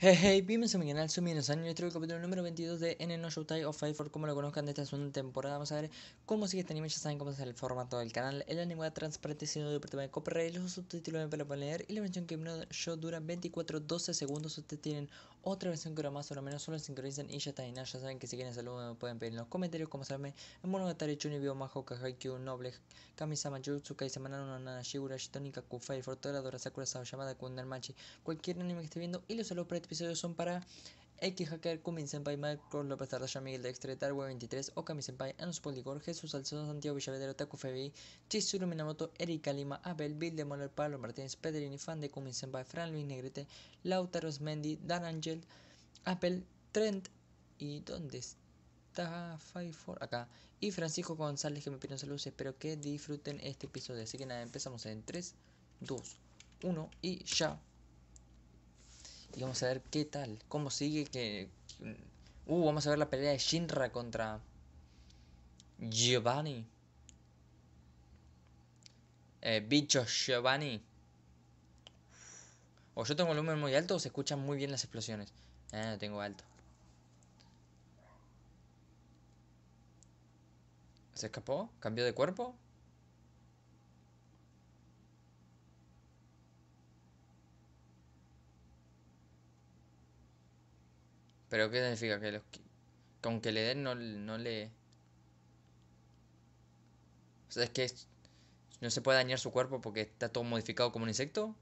Hey, hey, bienvenidos a mi canal, soy Mirosan y hoy traigo el capítulo número 22 de N No Showtime of Fire como lo conozcan de esta segunda temporada. Vamos a ver cómo sigue este anime, ya saben cómo es el formato del canal. El anime va transparente sin duda tema de copyright, los subtítulos me para leer y la versión que no show dura 24-12 segundos. Ustedes tienen otra versión que dura más o menos, solo sincronizan y ya está. Y nada, ya saben que si quieren saludos me pueden pedir en los comentarios, como saben, en Monogatari, Chunibyo, Majo, Haikyuu, Noble, Kamisama, jutsu, Samana, Nonana, Shigura, Shitonika, Kufai, Fortora, Dora, Sakura, Sao, Yamada, kundermachi cualquier anime que esté viendo y los saludos episodios son para X Hacker, Kumin Senpai, Michael, López Arraya, Miguel Dextre, tarwe 23 Okami Senpai, Anus Poligor, Jesús Alzón, Santiago Villavedero, Taku Febi, Chizuru Minamoto, Erika Lima, Abel, Bill de Moller, Pablo Martínez, Pedrini, Fan de Kumin Senpai, Fran Luis Negrete, Lautaro Rosmendi, Dan Angel, Apple, Trent, ¿y dónde está Five Four? Acá, y Francisco González que me pide saludos, espero que disfruten este episodio. Así que nada, empezamos en 3, 2, 1 y ya. Y vamos a ver qué tal, cómo sigue que... Mm, uh, vamos a ver la pelea de Shinra contra Giovanni. Eh, bicho Giovanni. O yo tengo el volumen muy alto o se escuchan muy bien las explosiones. Eh, no tengo alto. ¿Se escapó? ¿Cambió de cuerpo? ¿Pero qué significa? Que, los, que aunque le den no, no le... O sea, es que no se puede dañar su cuerpo porque está todo modificado como un insecto.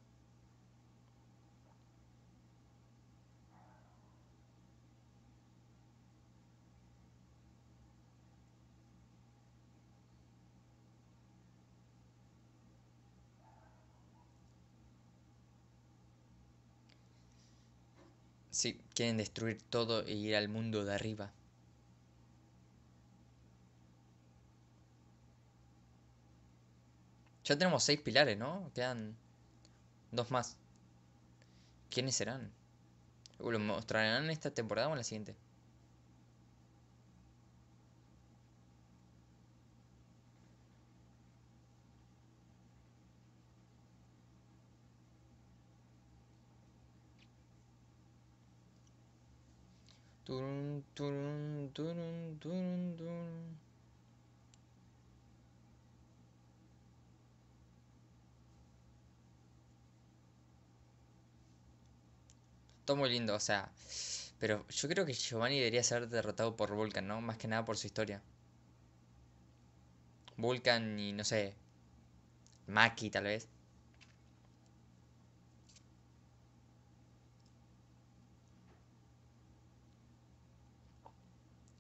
si quieren destruir todo e ir al mundo de arriba. Ya tenemos seis pilares, ¿no? Quedan dos más. ¿Quiénes serán? ¿Lo mostrarán en esta temporada o en la siguiente? Todo muy lindo, o sea. Pero yo creo que Giovanni debería ser derrotado por Vulcan, ¿no? Más que nada por su historia. Vulcan y no sé. Maki, tal vez.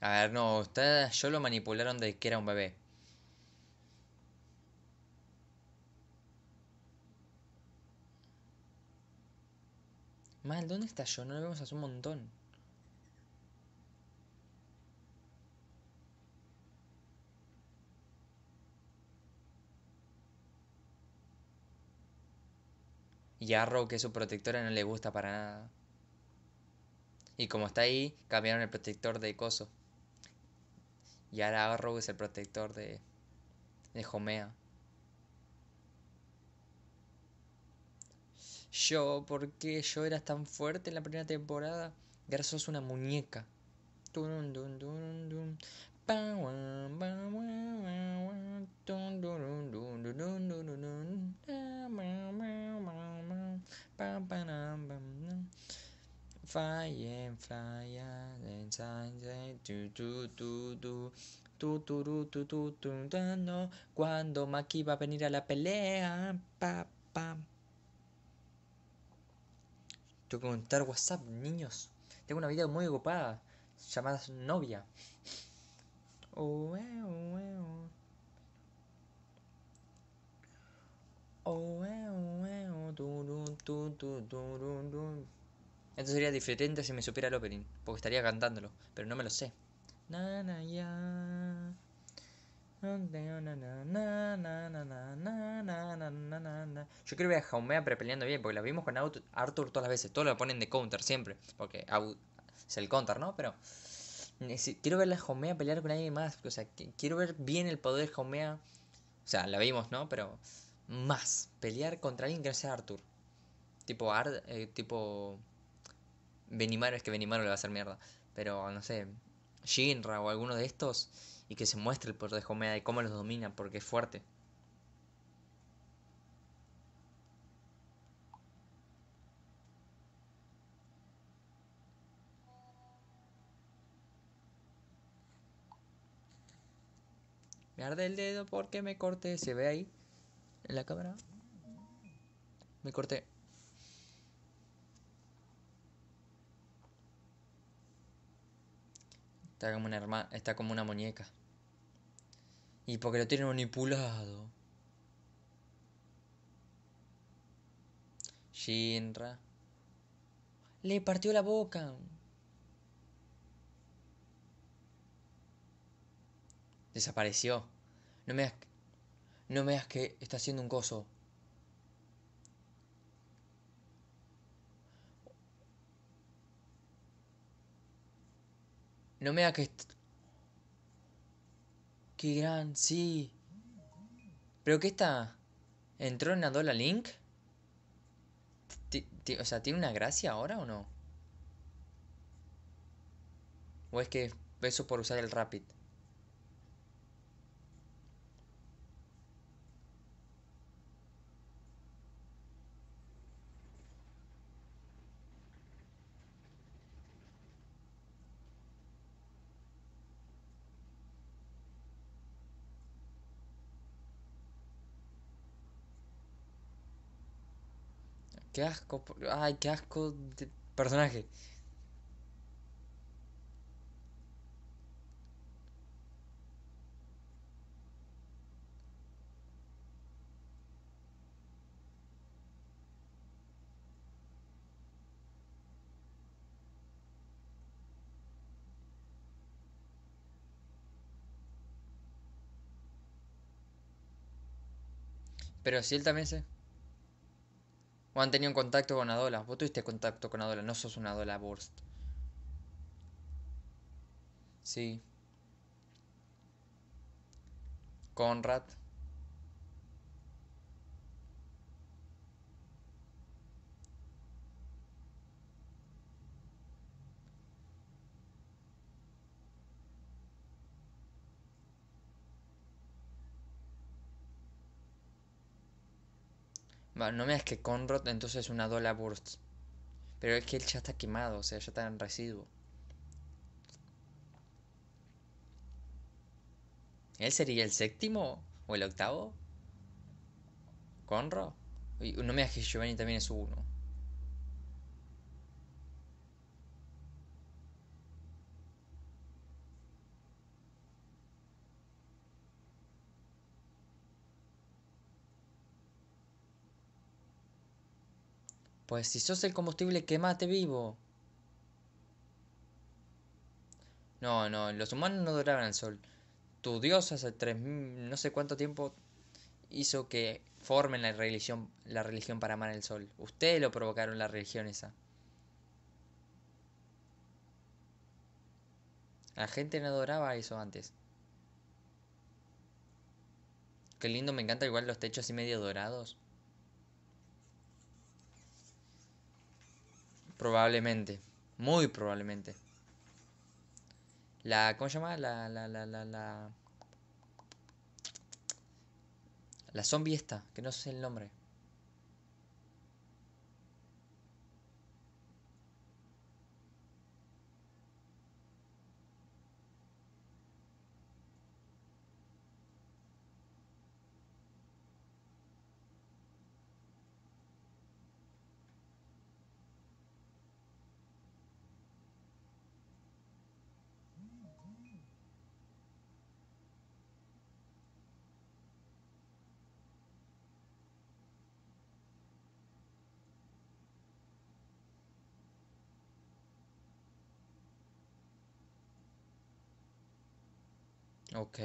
A ver, no, usted, yo lo manipularon de que era un bebé. Mal, ¿dónde está yo? No lo vemos hace un montón. Y a que es su protectora, no le gusta para nada. Y como está ahí, cambiaron el protector de coso. Y ahora es el protector de, de Homea. Yo, ¿por qué yo era tan fuerte en la primera temporada? Gracias es una muñeca. Fire and and Tu tu tu tu tu tu tu tu tu cuando Maki va a venir a la pelea pa pa tengo que contar WhatsApp niños tengo una vida muy ocupada llamada novia oh, tu, esto sería diferente si me supiera el opening, porque estaría cantándolo, pero no me lo sé. Yo quiero ver a Jaumea prepeleando bien, porque la vimos con Arthur todas las veces. Todos lo ponen de counter siempre, porque es el counter, ¿no? Pero quiero ver a Jaumea pelear con alguien más. O sea, quiero ver bien el poder de Jaumea. O sea, la vimos, ¿no? Pero más. Pelear contra alguien que no sea Arthur. Tipo, Ar, tipo Benimaru es que Benimaru le va a hacer mierda. Pero no sé, Shinra o alguno de estos y que se muestre el poder de Homea y cómo los domina porque es fuerte. Me arde el dedo porque me corté. ¿Se ve ahí? ¿En la cámara? Me corté. Está como una, está como una muñeca. Y porque lo tiene manipulado. Shinra. Le partió la boca. Desapareció. No me das, no me que está haciendo un coso. No me da que... ¡Qué gran! Sí. ¿Pero qué está? ¿Entró en Adola Link? O sea, ¿tiene una gracia ahora o no? ¿O es que beso por usar el Rapid? Qué asco. Ay, qué asco de personaje. Pero si él también se o han tenido contacto con Adola. Vos tuviste contacto con Adola, no sos una Adola Burst. Sí. Conrad. no me es que Conrod entonces es una Dola Burst. Pero es que él ya está quemado, o sea, ya está en residuo. ¿Él sería el séptimo? ¿O el octavo? ¿Conro? No me digas que Giovanni también es uno. Pues si sos el combustible, quemate vivo. No, no, los humanos no adoraban el sol. Tu dios hace tres no sé cuánto tiempo hizo que formen la religión, la religión para amar el sol. Ustedes lo provocaron la religión esa. La gente no adoraba eso antes. Qué lindo, me encanta igual los techos así medio dorados. Probablemente. Muy probablemente. La. ¿Cómo se llama? La. La. La. La. La, la zombie esta, que no sé el nombre. Ok.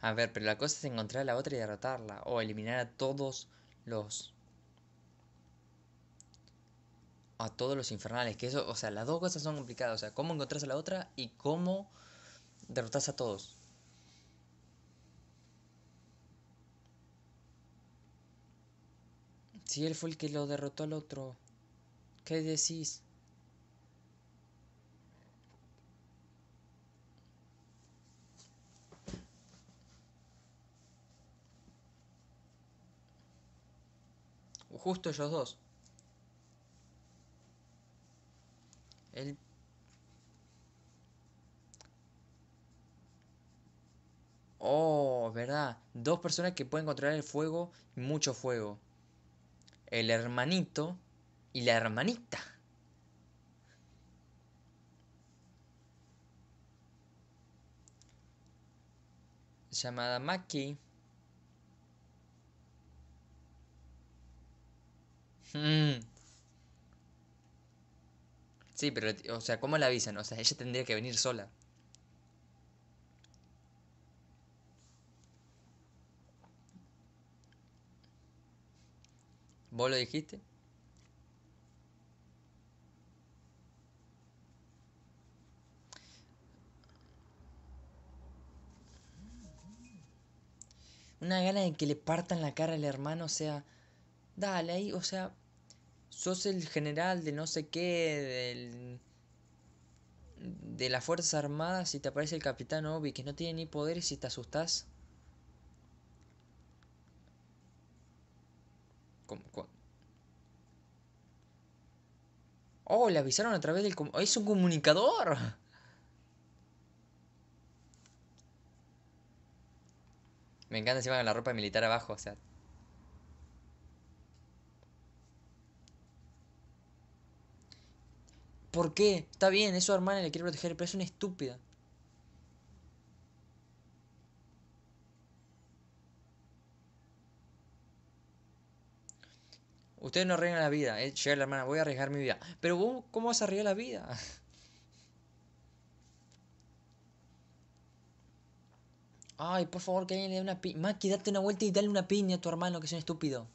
A ver, pero la cosa es encontrar a la otra y derrotarla. O eliminar a todos los... A todos los infernales. Que eso, o sea, las dos cosas son complicadas. O sea, cómo encontrás a la otra y cómo derrotás a todos. Si él fue el que lo derrotó al otro, ¿qué decís? Justo ellos dos. Él Oh, verdad. Dos personas que pueden controlar el fuego mucho fuego el hermanito y la hermanita. Llamada Maki. Hmm. Sí, pero, o sea, ¿cómo la avisan? O sea, ella tendría que venir sola. ¿Vos lo dijiste? Una gana de que le partan la cara al hermano, o sea, dale ahí, o sea, sos el general de no sé qué, del, de las Fuerzas Armadas y te aparece el capitán Obi que no tiene ni poderes y te asustás. Oh, le avisaron a través del... Com ¡Es un comunicador! Me encanta si van la ropa militar abajo, o sea... ¿Por qué? Está bien, es su hermana le quiere proteger, pero es una estúpida. ustedes no arriesgan la vida. Eh, che, la hermana, voy a arriesgar mi vida. Pero vos, ¿cómo vas a arriesgar la vida? Ay, por favor, que alguien le dé una piña. que date una vuelta y dale una piña a tu hermano, que es un estúpido.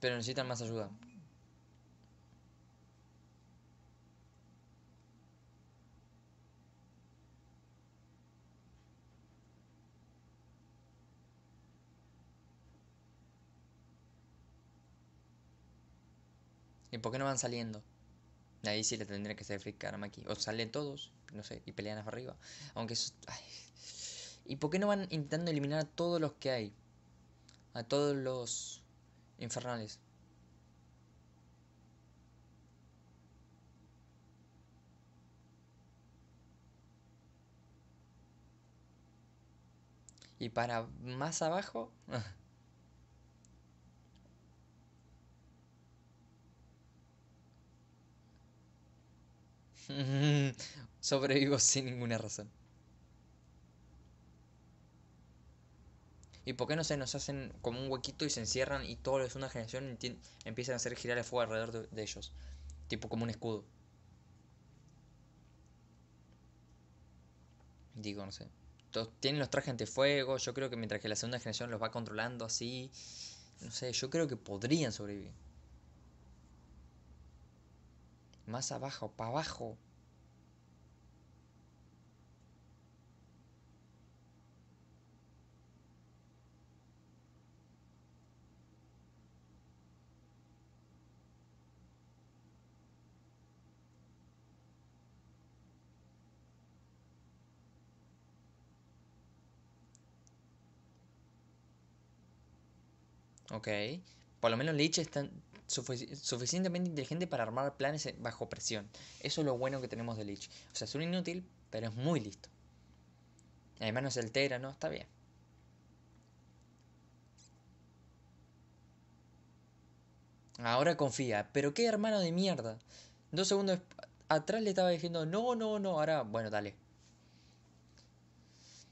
Pero necesitan más ayuda. ¿Y por qué no van saliendo? Ahí sí le tendría que ser Free aquí. O salen todos, no sé, y pelean hacia arriba. Aunque eso. ¿Y por qué no van intentando eliminar a todos los que hay? A todos los infernales. Y para más abajo. Sobrevivo sin ninguna razón. ¿Y por qué no se nos hacen como un huequito y se encierran y todos los de una generación empiezan a hacer girar el fuego alrededor de, ellos? Tipo como un escudo. Digo, no sé. tienen los trajes ante fuego. Yo creo que mientras que la segunda generación los va controlando así. No sé, yo creo que podrían sobrevivir más abajo, para abajo. Ok. Por lo menos Lich están suficientemente inteligente para armar planes eh, bajo presión. Eso es lo bueno que tenemos de Lich. O sea, es un inútil, pero es muy listo. Además no se altera, ¿no? Está bien. Ahora confía, pero qué hermano de mierda. Dos segundos atrás le estaba diciendo, no, no, no, ahora, bueno, dale.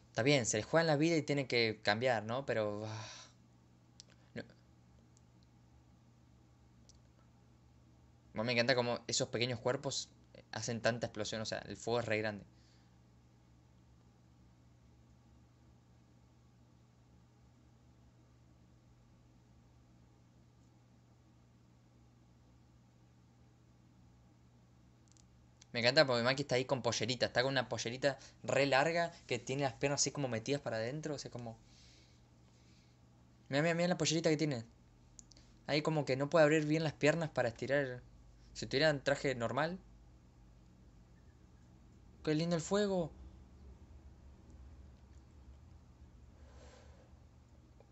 Está bien, se le juega en la vida y tiene que cambiar, ¿no? Pero... Ah. me encanta cómo esos pequeños cuerpos eh, hacen tanta explosión, o sea, el fuego es re grande. Me encanta porque Maki está ahí con pollerita, está con una pollerita re larga que tiene las piernas así como metidas para adentro, o sea, como... Mira, mira, mira la pollerita que tiene. Ahí como que no puede abrir bien las piernas para estirar si tuvieran traje normal. ¡Qué lindo el fuego!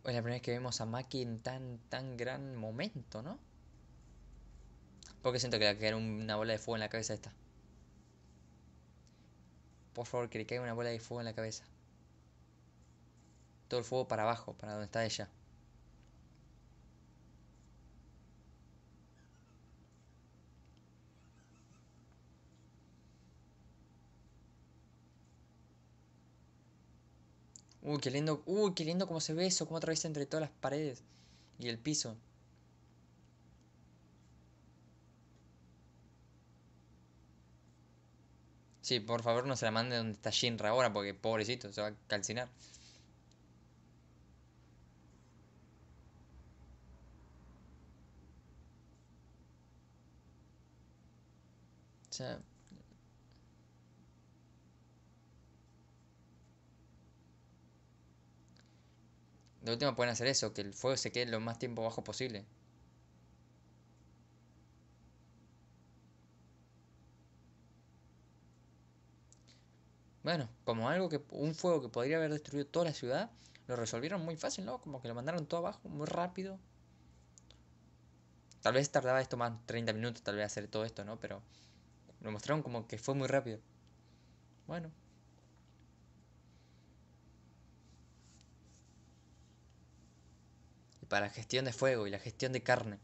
Es la primera vez que vemos a Maki en tan, tan gran momento, ¿no? Porque siento que le va a caer una bola de fuego en la cabeza esta. Por favor, que le caiga una bola de fuego en la cabeza. Todo el fuego para abajo, para donde está ella. Uy, qué lindo, uy, qué lindo cómo se ve eso, cómo atraviesa entre todas las paredes y el piso. Sí, por favor no se la mande donde está Shinra ahora, porque pobrecito, se va a calcinar. O De última pueden hacer eso, que el fuego se quede lo más tiempo bajo posible. Bueno, como algo que un fuego que podría haber destruido toda la ciudad, lo resolvieron muy fácil, ¿no? Como que lo mandaron todo abajo, muy rápido. Tal vez tardaba esto más 30 minutos, tal vez hacer todo esto, ¿no? Pero lo mostraron como que fue muy rápido. Bueno, para gestión de fuego y la gestión de carne.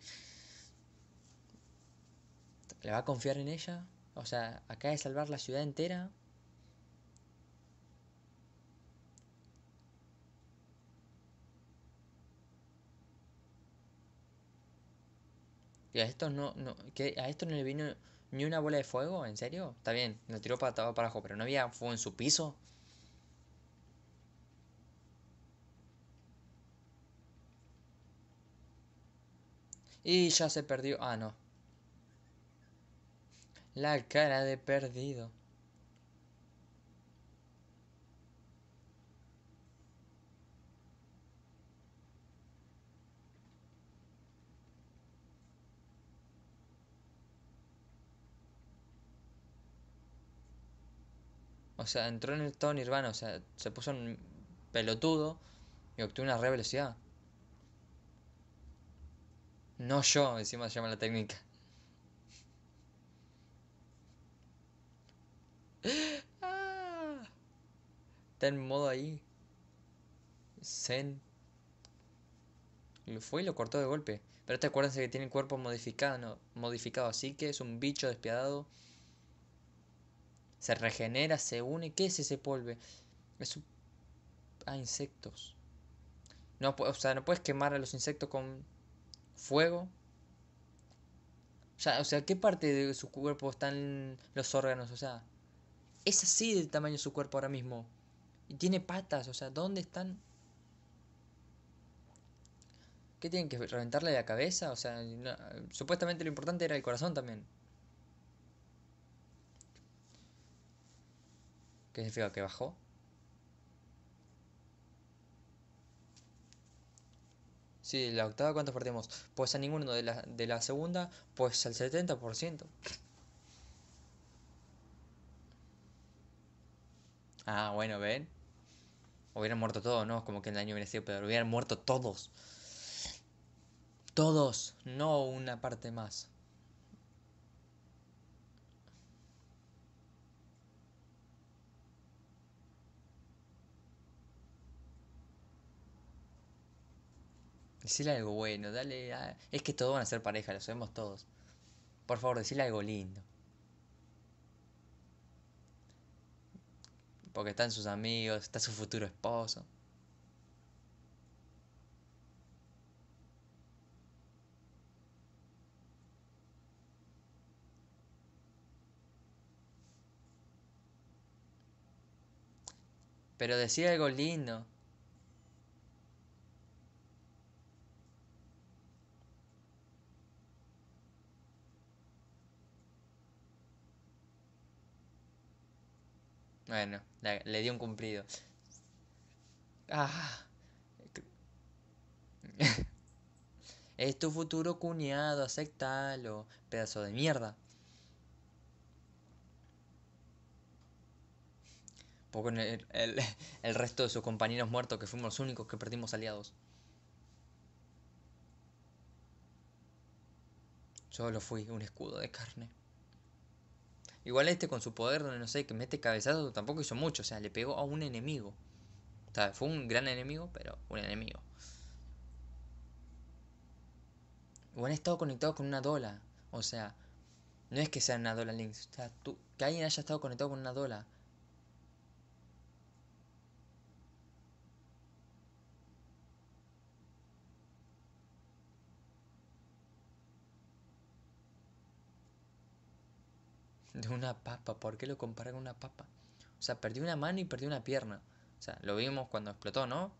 ¿Le va a confiar en ella? O sea, acá de salvar la ciudad entera. ¿Y a no, a esto no le vino ni una bola de fuego? ¿En serio? Está bien, lo tiró para abajo, pero no había fuego en su piso. Y ya se perdió. Ah, no. La cara de perdido. O sea, entró en el ton nirvana, o sea, se puso un pelotudo y obtuvo una re velocidad. No yo, encima se llama la técnica. Ah. está en modo ahí. Zen. Lo fue y lo cortó de golpe. Pero este acuérdense que tiene el cuerpo modificado, modificado, así que es un bicho despiadado. Se regenera, se une. ¿Qué es ese polvo? Es un... Ah, insectos. No, o sea, no puedes quemar a los insectos con fuego. O sea, o sea, ¿qué parte de su cuerpo están los órganos? O sea, es así del tamaño de su cuerpo ahora mismo. Y tiene patas, o sea, ¿dónde están? ¿Qué tienen que reventarle la cabeza? O sea, supuestamente lo importante era el corazón también. ¿Qué significa? ¿Que bajó? Sí, la octava, ¿cuántos partimos? Pues a ninguno de la, de la segunda, pues al 70%. Ah, bueno, ven. Hubieran muerto todos, ¿no? Como que el año hubiera sido peor. Hubieran muerto todos. Todos, no una parte más. Decirle algo bueno, dale. Ah, es que todos van a ser pareja, lo sabemos todos. Por favor, decirle algo lindo. Porque están sus amigos, está su futuro esposo. Pero decir algo lindo. Bueno, le di un cumplido. Ah. es tu futuro cuñado, aceptalo, pedazo de mierda. Poco el, el, el resto de sus compañeros muertos, que fuimos los únicos que perdimos aliados. Solo fui un escudo de carne. Igual este con su poder, donde no sé, que mete cabezazo, tampoco hizo mucho. O sea, le pegó a un enemigo. O sea, fue un gran enemigo, pero un enemigo. Igual ha estado conectado con una dola. O sea, no es que sea una dola Link. O sea, tú, que alguien haya estado conectado con una dola. de una papa. ¿Por qué lo comparan con una papa? O sea, perdió una mano y perdió una pierna. O sea, lo vimos cuando explotó, ¿no?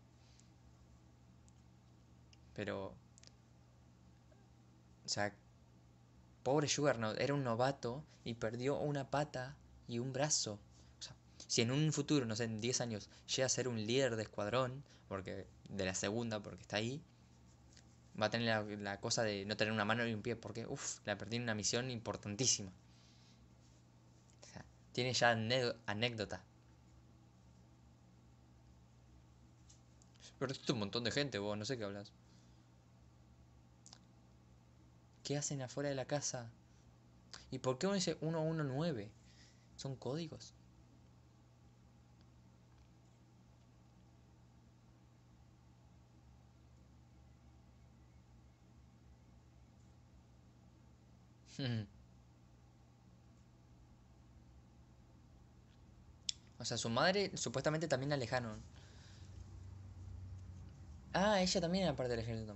Pero... O sea, pobre Juggernaut era un novato y perdió una pata y un brazo. O sea, si en un futuro, no sé, en 10 años, llega a ser un líder de escuadrón, porque de la segunda, porque está ahí, va a tener la, cosa de no tener una mano y un pie, porque, uff, la perdió en una misión importantísima tiene ya anécdota. Pero es un montón de gente, vos, no sé qué hablas. ¿Qué hacen afuera de la casa? ¿Y por qué uno dice 119? Son códigos. Hmm. O sea, su madre supuestamente también la alejaron. Ah, ella también era parte del ejército.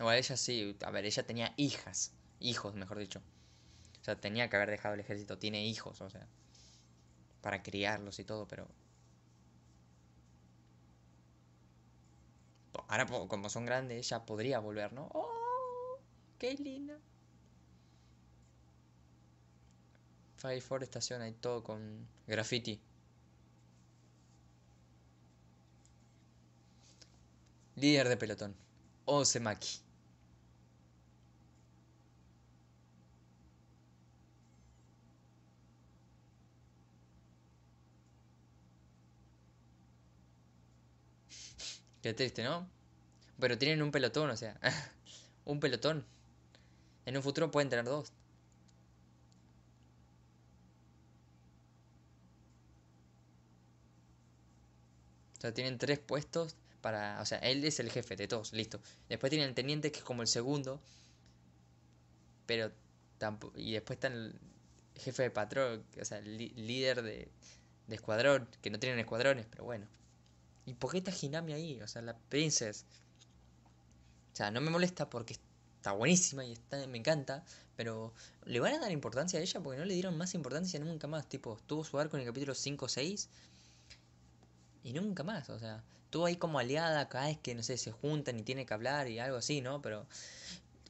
Igual ella sí, a ver, ella tenía hijas, hijos, mejor dicho. O sea, tenía que haber dejado el ejército, tiene hijos, o sea, para criarlos y todo, pero ahora como son grandes, ella podría volver, ¿no? ¡Oh! ¡Qué linda! Fire Forest, estación ahí todo con graffiti. Líder de pelotón, Osemaki. Qué triste, ¿no? Pero tienen un pelotón, o sea, un pelotón. En un futuro pueden tener dos. O sea, tienen tres puestos para... O sea, él es el jefe de todos, listo. Después tienen el teniente que es como el segundo. Pero tampoco... Y después está el jefe de patrón, o sea, el líder de, de, escuadrón, que no tienen escuadrones, pero bueno. ¿Y por qué está Hinami ahí? O sea, la princesa sea, no me molesta porque está buenísima y está, me encanta, pero ¿le van a dar importancia a ella? Porque no le dieron más importancia nunca más. Tipo, estuvo su arco en el capítulo 5 o 6 y nunca más, o sea, estuvo ahí como aliada cada vez que, no sé, se juntan y tiene que hablar y algo así, ¿no? Pero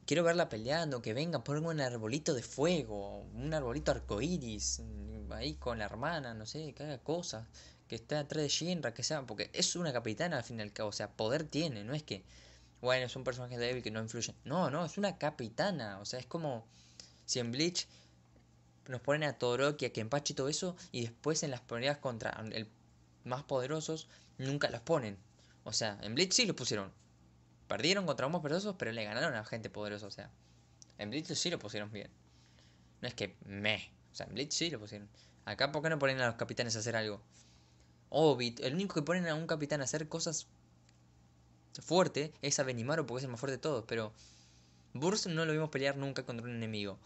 quiero verla peleando, que venga, ponga un arbolito de fuego, un arbolito arcoiris mm, ahí con la hermana, no sé, que haga cosas, que esté atrás de Shinra, que sea, porque es una capitana al fin y al cabo, o sea, poder tiene, no es que bueno, es un personaje débil que no influye. No, no, es una capitana. O sea, es como si en Bleach nos ponen a Todoroki, a Kenpachi y todo eso, y después en las peleas contra el más poderosos nunca los ponen. O sea, en Bleach sí los pusieron. Perdieron contra unos poderosos, pero le ganaron a gente poderosa. O sea, en Bleach sí lo pusieron bien. No es que me. O sea, en Bleach sí lo pusieron. Acá, ¿por qué no ponen a los capitanes a hacer algo? Oh, el único que ponen a un capitán a hacer cosas fuerte es a porque es el más fuerte de todos, pero Burst no lo vimos pelear nunca contra un enemigo.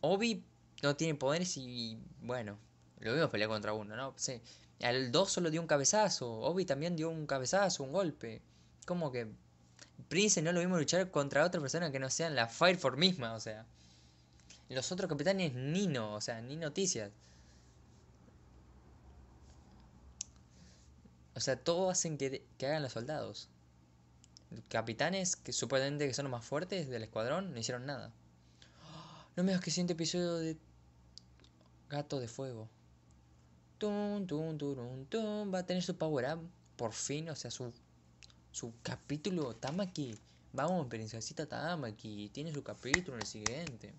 Obi no tiene poderes y bueno, lo vimos pelear contra uno, ¿no? Al 2 solo dio un cabezazo, Obi también dio un cabezazo, un golpe. Como que Prince no lo vimos luchar contra otra persona que no sean la Fire for misma, o sea. Los otros capitanes ni no, o sea, ni noticias. O sea, todo hacen que, que hagan los soldados capitanes, que supuestamente que son los más fuertes del escuadrón, no hicieron nada. No me que siguiente episodio de Gato de Fuego. Tum, tum, tum, tum. Va a tener su power up. Por fin, o sea, su, su capítulo Tamaki. Vamos, princesita Tamaki. Tiene su capítulo en el siguiente.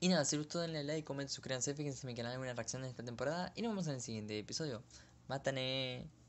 Y nada, si les gustó denle like, comenten, suscríbanse, fíjense en mi canal alguna reacción de esta temporada. Y nos vemos en el siguiente episodio. Mátane.